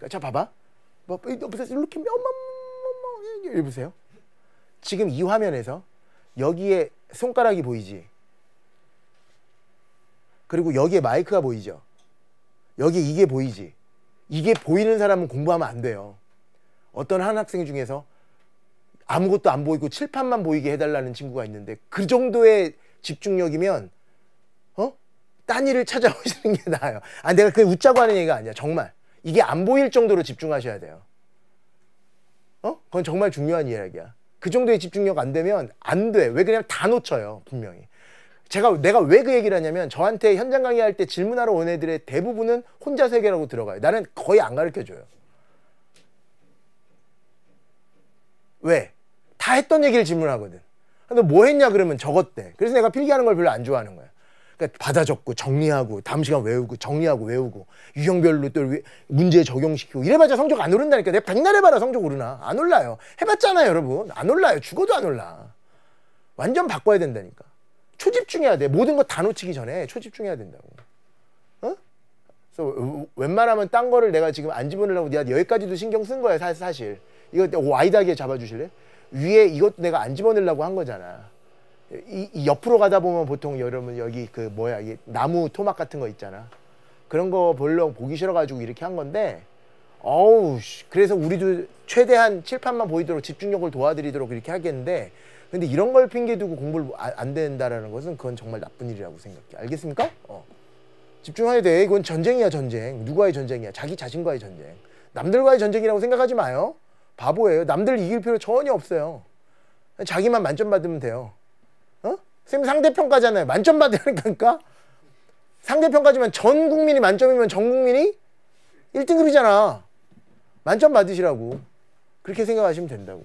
그러니까 자 봐봐. 뭐 옆에서 이렇게 엄마 엄마 보세요. 지금 이 화면에서 여기에 손가락이 보이지. 그리고 여기에 마이크가 보이죠. 여기 이게 보이지. 이게 보이는 사람은 공부하면 안 돼요. 어떤 한 학생 중에서 아무것도 안 보이고 칠판만 보이게 해달라는 친구가 있는데 그 정도의 집중력이면 어? 딴 일을 찾아오시는 게 나아요. 아 내가 그 웃자고 하는 얘기가 아니야. 정말. 이게 안 보일 정도로 집중하셔야 돼요. 어? 그건 정말 중요한 이야기야. 그 정도의 집중력 안 되면 안 돼. 왜 그냥 다 놓쳐요. 분명히. 제가 내가 왜 그 얘기를 하냐면 저한테 현장 강의할 때 질문하러 온 애들의 대부분은 혼자 세계라고 들어가요. 나는 거의 안 가르쳐 줘요. 왜? 다 했던 얘기를 질문하거든. 아, 너뭐 했냐 그러면 저것대. 그래서 내가 필기하는 걸 별로 안 좋아하는 거야. 그러니까 받아 적고 정리하고 다음 시간 외우고 정리하고 외우고 유형별로 또 문제 적용시키고 이래봐자 성적 안 오른다니까 내가 백날 해봐라 성적 오르나 안 올라요 해봤잖아요 여러분 안 올라요 죽어도 안 올라 완전 바꿔야 된다니까 초집중해야 돼 모든 거 다 놓치기 전에 초집중해야 된다고 어? 웬만하면 딴 거를 내가 지금 안 집어넣으려고 내가 여기까지도 신경 쓴 거야 사실 이거 와이드하게 잡아주실래? 위에 이것도 내가 안 집어넣으려고 한 거잖아 이, 이 옆으로 가다 보면 보통 여러분 여기 그 뭐야 이게 나무 토막 같은 거 있잖아. 그런 거 별로 보기 싫어가지고 이렇게 한 건데 어우 그래서 우리도 최대한 칠판만 보이도록 집중력을 도와드리도록 이렇게 하겠는데 근데 이런 걸 핑계 두고 공부를 아, 안 된다라는 것은 그건 정말 나쁜 일이라고 생각해. 알겠습니까? 어. 집중해야 돼. 이건 전쟁이야 전쟁. 누구와의 전쟁이야? 자기 자신과의 전쟁. 남들과의 전쟁이라고 생각하지 마요. 바보예요. 남들 이길 필요 전혀 없어요. 자기만 만점 받으면 돼요. 쌤 상대평가잖아요. 만점 받으니까. 상대평가지만 전 국민이 만점이면 전 국민이 1등급이잖아. 만점 받으시라고. 그렇게 생각하시면 된다고.